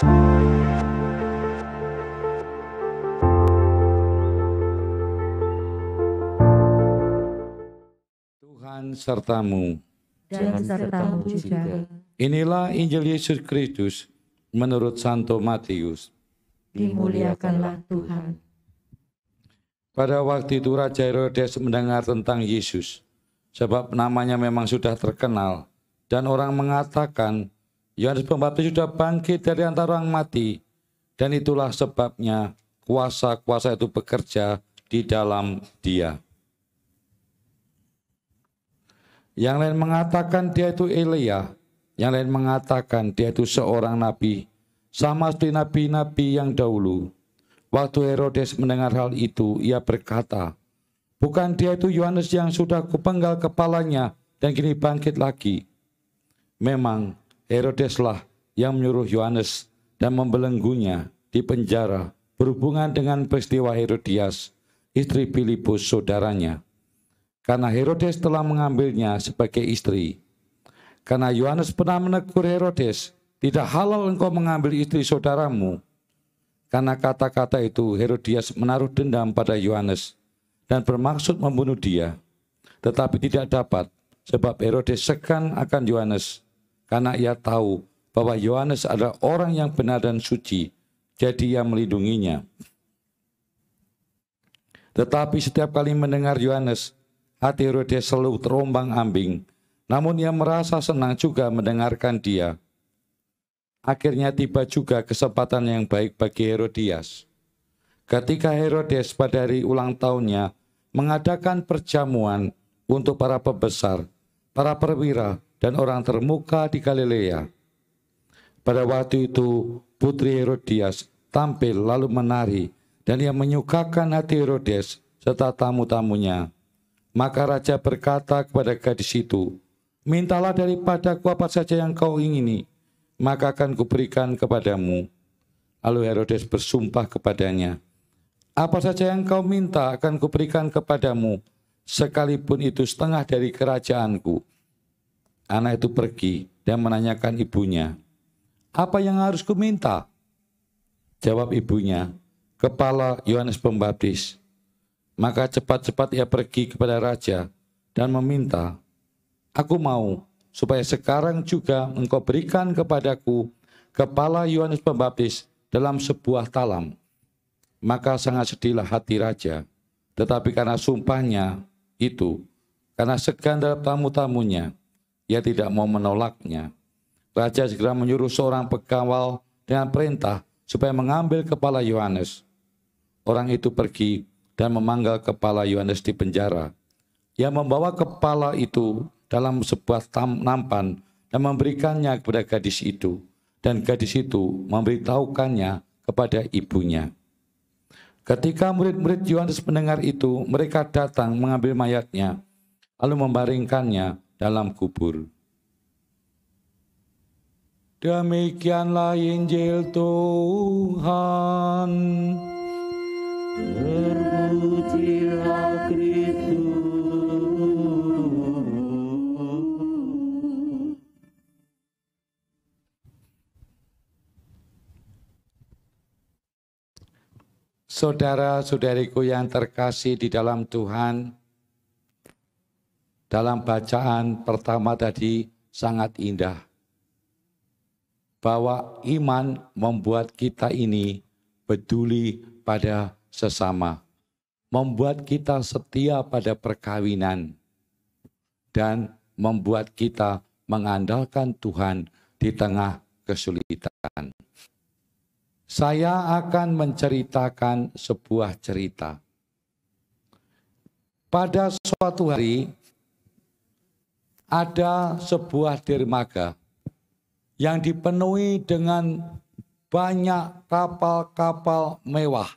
Tuhan sertamu. Dan sertamu juga. Inilah Injil Yesus Kristus menurut Santo Matius. Dimuliakanlah Tuhan. Pada waktu itu Raja Herodes mendengar tentang Yesus, sebab namanya memang sudah terkenal, dan orang mengatakan Yohanes Pembaptis sudah bangkit dari antara orang mati. Dan itulah sebabnya kuasa-kuasa itu bekerja di dalam dia. Yang lain mengatakan dia itu Elia. Yang lain mengatakan dia itu seorang nabi. Sama seperti nabi-nabi yang dahulu. Waktu Herodes mendengar hal itu, ia berkata, Bukan dia itu Yohanes yang sudah kupenggal kepalanya dan kini bangkit lagi. Memang Herodeslah yang menyuruh Yohanes dan membelenggunya di penjara berhubungan dengan peristiwa Herodias, istri Filipus saudaranya. Karena Herodes telah mengambilnya sebagai istri. Karena Yohanes pernah menegur Herodes, tidak halal engkau mengambil istri saudaramu. Karena kata-kata itu Herodias menaruh dendam pada Yohanes dan bermaksud membunuh dia. Tetapi tidak dapat sebab Herodes sekan akan Yohanes karena ia tahu bahwa Yohanes adalah orang yang benar dan suci, jadi ia melindunginya. Tetapi setiap kali mendengar Yohanes, hati Herodes selalu terombang ambing, namun ia merasa senang juga mendengarkan dia. Akhirnya tiba juga kesempatan yang baik bagi Herodias. Ketika Herodes pada hari ulang tahunnya mengadakan perjamuan untuk para pebesar, para perwira, dan orang termuka di Galilea. Pada waktu itu putri Herodias tampil lalu menari dan ia menyukakan hati Herodes serta tamu-tamunya. Maka raja berkata kepada gadis itu, Mintalah daripada ku apa saja yang kau ingini, maka akan kuberikan kepadamu. Lalu Herodes bersumpah kepadanya, Apa saja yang kau minta akan kuberikan kepadamu, sekalipun itu setengah dari kerajaanku.' Anak itu pergi dan menanyakan ibunya, apa yang harus kuminta? Jawab ibunya, kepala Yohanes Pembaptis. Maka cepat-cepat ia pergi kepada raja dan meminta, Aku mau supaya sekarang juga engkau berikan kepadaku kepala Yohanes Pembaptis dalam sebuah talam. Maka sangat sedihlah hati raja. Tetapi karena sumpahnya itu, karena segan dalam tamu-tamunya, ia tidak mau menolaknya. Raja segera menyuruh seorang pegawal dengan perintah supaya mengambil kepala Yohanes. Orang itu pergi dan memanggil kepala Yohanes di penjara. Ia membawa kepala itu dalam sebuah tam, nampan dan memberikannya kepada gadis itu. Dan gadis itu memberitahukannya kepada ibunya. Ketika murid-murid Yohanes mendengar itu, mereka datang mengambil mayatnya, lalu membaringkannya dalam kubur. Demikianlah Injil Tuhan. Terpujilah Kristus. Saudara-saudariku yang terkasih di dalam Tuhan, dalam bacaan pertama tadi sangat indah. Bahwa iman membuat kita ini peduli pada sesama. Membuat kita setia pada perkawinan. Dan membuat kita mengandalkan Tuhan di tengah kesulitan. Saya akan menceritakan sebuah cerita. Pada suatu hari, ada sebuah dermaga yang dipenuhi dengan banyak kapal-kapal mewah.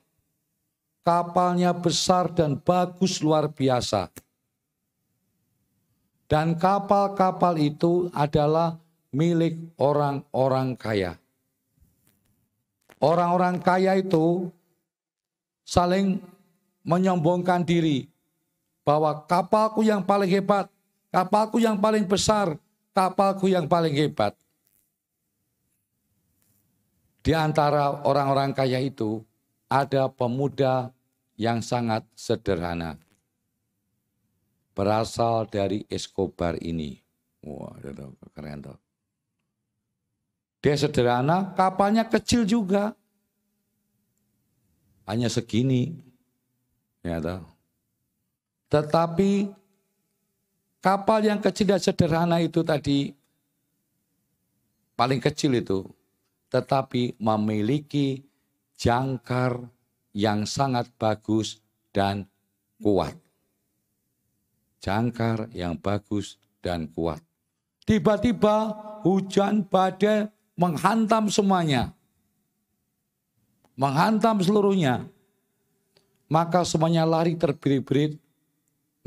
Kapalnya besar dan bagus luar biasa. Dan kapal-kapal itu adalah milik orang-orang kaya. Orang-orang kaya itu saling menyombongkan diri bahwa kapalku yang paling hebat, Kapalku yang paling besar, kapalku yang paling hebat. Di antara orang-orang kaya itu ada pemuda yang sangat sederhana. Berasal dari Escobar ini. Wah, keren tuh. Dia sederhana, kapalnya kecil juga. Hanya segini. Ya toh. Tetapi Kapal yang kecil dan sederhana itu tadi, paling kecil itu, tetapi memiliki jangkar yang sangat bagus dan kuat. Jangkar yang bagus dan kuat. Tiba-tiba hujan badai menghantam semuanya. Menghantam seluruhnya. Maka semuanya lari terbirit-birit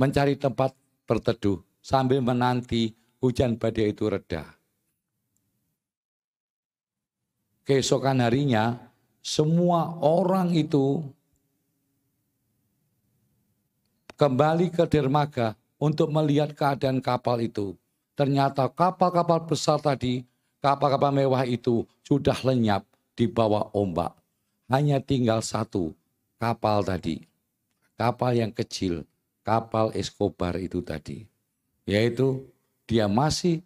mencari tempat berteduh sambil menanti hujan badai itu reda. Keesokan harinya, semua orang itu kembali ke dermaga untuk melihat keadaan kapal itu. Ternyata kapal-kapal besar tadi, kapal-kapal mewah itu sudah lenyap di bawah ombak. Hanya tinggal satu kapal tadi. Kapal yang kecil, kapal Escobar itu tadi. Yaitu dia masih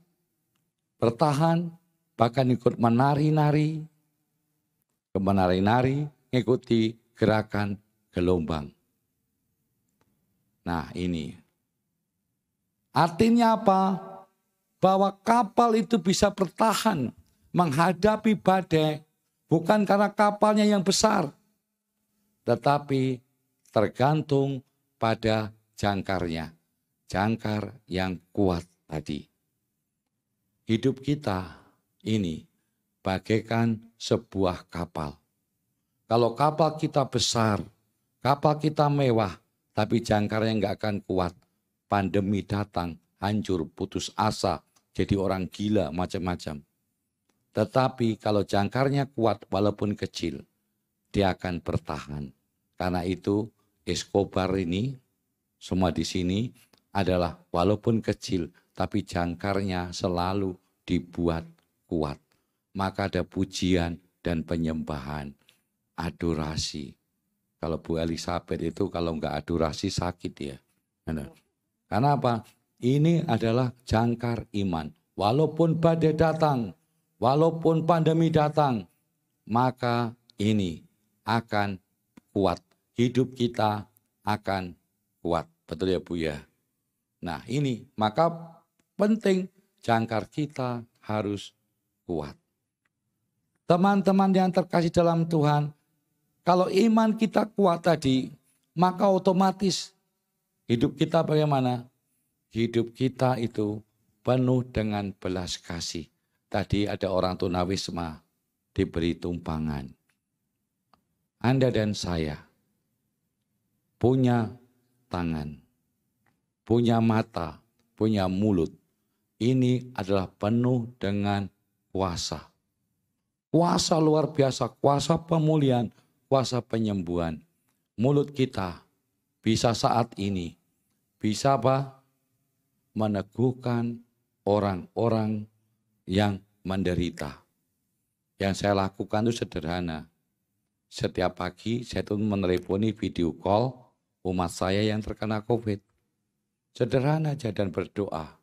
bertahan, bahkan ikut menari-nari, ke menari-nari, mengikuti gerakan gelombang. Nah ini. Artinya apa? Bahwa kapal itu bisa bertahan menghadapi badai bukan karena kapalnya yang besar, tetapi tergantung pada jangkarnya jangkar yang kuat tadi. Hidup kita ini bagaikan sebuah kapal. Kalau kapal kita besar, kapal kita mewah, tapi jangkarnya nggak akan kuat. Pandemi datang, hancur, putus asa, jadi orang gila, macam-macam. Tetapi kalau jangkarnya kuat walaupun kecil, dia akan bertahan. Karena itu Escobar ini, semua di sini, adalah walaupun kecil, tapi jangkarnya selalu dibuat kuat. Maka ada pujian dan penyembahan, adorasi. Kalau Bu Elizabeth itu kalau nggak adorasi sakit ya. Karena apa? Ini adalah jangkar iman. Walaupun badai datang, walaupun pandemi datang, maka ini akan kuat. Hidup kita akan kuat. Betul ya Bu ya? Nah ini, maka penting jangkar kita harus kuat. Teman-teman yang terkasih dalam Tuhan, kalau iman kita kuat tadi, maka otomatis hidup kita bagaimana? Hidup kita itu penuh dengan belas kasih. Tadi ada orang tunawisma diberi tumpangan. Anda dan saya punya tangan punya mata, punya mulut. Ini adalah penuh dengan kuasa. Kuasa luar biasa, kuasa pemulihan, kuasa penyembuhan. Mulut kita bisa saat ini, bisa apa? Meneguhkan orang-orang yang menderita. Yang saya lakukan itu sederhana. Setiap pagi saya tuh meneleponi video call umat saya yang terkena COVID Sederhana aja dan berdoa.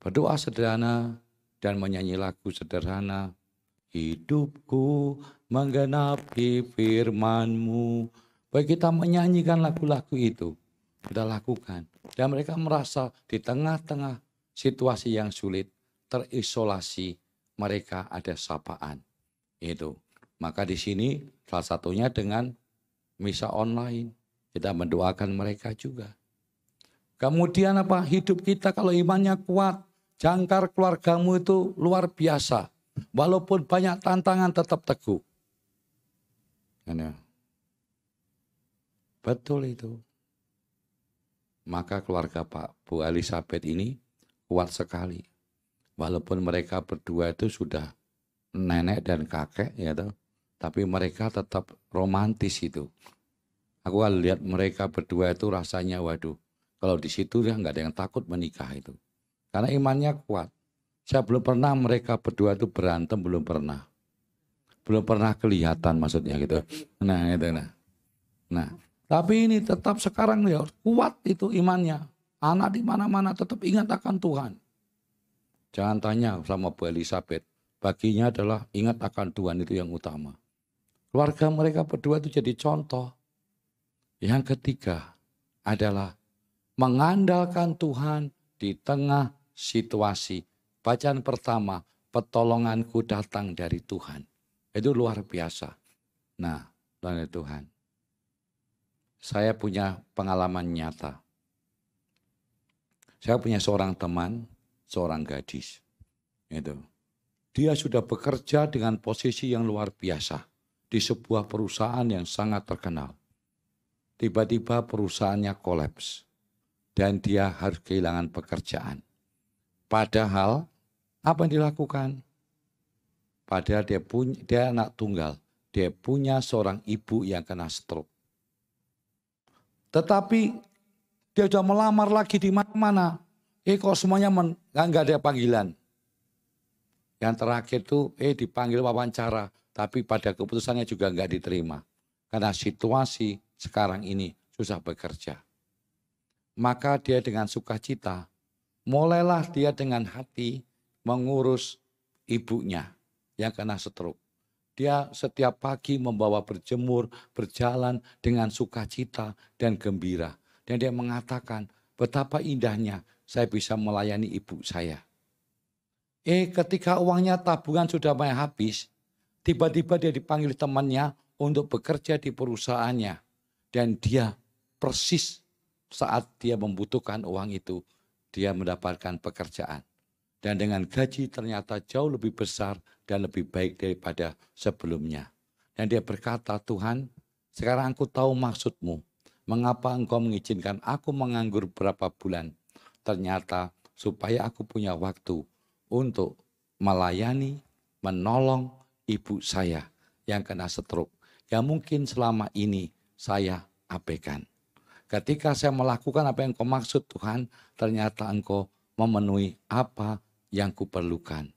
Berdoa sederhana dan menyanyi lagu sederhana. Hidupku menggenapi firmanmu. Baik kita menyanyikan lagu-lagu itu. Kita lakukan. Dan mereka merasa di tengah-tengah situasi yang sulit, terisolasi, mereka ada sapaan. Itu. Maka di sini salah satunya dengan misa online. Kita mendoakan mereka juga. Kemudian apa? Hidup kita kalau imannya kuat, jangkar keluargamu itu luar biasa. Walaupun banyak tantangan tetap teguh. Kan ya? Betul itu. Maka keluarga Pak Bu Elizabeth ini kuat sekali. Walaupun mereka berdua itu sudah nenek dan kakek ya toh, tapi mereka tetap romantis itu. Aku lihat mereka berdua itu rasanya waduh kalau di situ ya nggak ada yang takut menikah itu. Karena imannya kuat. Saya belum pernah mereka berdua itu berantem, belum pernah. Belum pernah kelihatan maksudnya gitu. Nah itu nah. Nah tapi ini tetap sekarang ya kuat itu imannya. Anak di mana-mana tetap ingat akan Tuhan. Jangan tanya sama Bu Elizabeth. Baginya adalah ingat akan Tuhan itu yang utama. Keluarga mereka berdua itu jadi contoh. Yang ketiga adalah mengandalkan Tuhan di tengah situasi. Bacaan pertama, pertolonganku datang dari Tuhan. Itu luar biasa. Nah, Tuhan Tuhan. Saya punya pengalaman nyata. Saya punya seorang teman, seorang gadis. Itu. Dia sudah bekerja dengan posisi yang luar biasa di sebuah perusahaan yang sangat terkenal. Tiba-tiba perusahaannya kolaps dan dia harus kehilangan pekerjaan. Padahal apa yang dilakukan? Padahal dia punya dia anak tunggal, dia punya seorang ibu yang kena stroke. Tetapi dia sudah melamar lagi di mana-mana. Eh kok semuanya men, nggak ada panggilan. Yang terakhir itu eh dipanggil wawancara, tapi pada keputusannya juga enggak diterima. Karena situasi sekarang ini susah bekerja maka dia dengan sukacita, mulailah dia dengan hati mengurus ibunya yang kena stroke. Dia setiap pagi membawa berjemur, berjalan dengan sukacita dan gembira. Dan dia mengatakan betapa indahnya saya bisa melayani ibu saya. Eh ketika uangnya tabungan sudah banyak habis, tiba-tiba dia dipanggil temannya untuk bekerja di perusahaannya. Dan dia persis saat dia membutuhkan uang itu, dia mendapatkan pekerjaan. Dan dengan gaji ternyata jauh lebih besar dan lebih baik daripada sebelumnya. Dan dia berkata, Tuhan, sekarang aku tahu maksudmu. Mengapa engkau mengizinkan aku menganggur berapa bulan? Ternyata supaya aku punya waktu untuk melayani, menolong ibu saya yang kena stroke. Yang mungkin selama ini saya abaikan. Ketika saya melakukan apa yang kau maksud Tuhan, ternyata engkau memenuhi apa yang kuperlukan.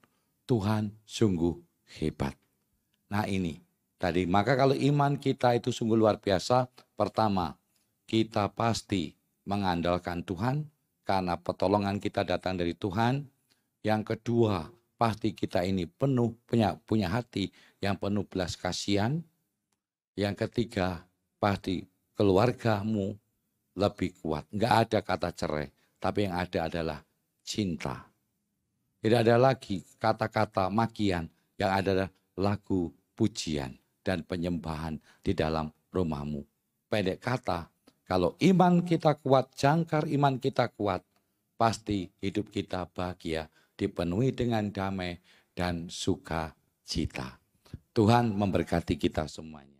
Tuhan sungguh hebat. Nah ini tadi, maka kalau iman kita itu sungguh luar biasa, pertama kita pasti mengandalkan Tuhan karena pertolongan kita datang dari Tuhan. Yang kedua, pasti kita ini penuh punya punya hati yang penuh belas kasihan. Yang ketiga, pasti keluargamu lebih kuat. Nggak ada kata cerai, tapi yang ada adalah cinta. Tidak ada lagi kata-kata makian, yang ada adalah lagu pujian dan penyembahan di dalam rumahmu. Pendek kata, kalau iman kita kuat, jangkar iman kita kuat, pasti hidup kita bahagia, dipenuhi dengan damai dan sukacita. Tuhan memberkati kita semuanya.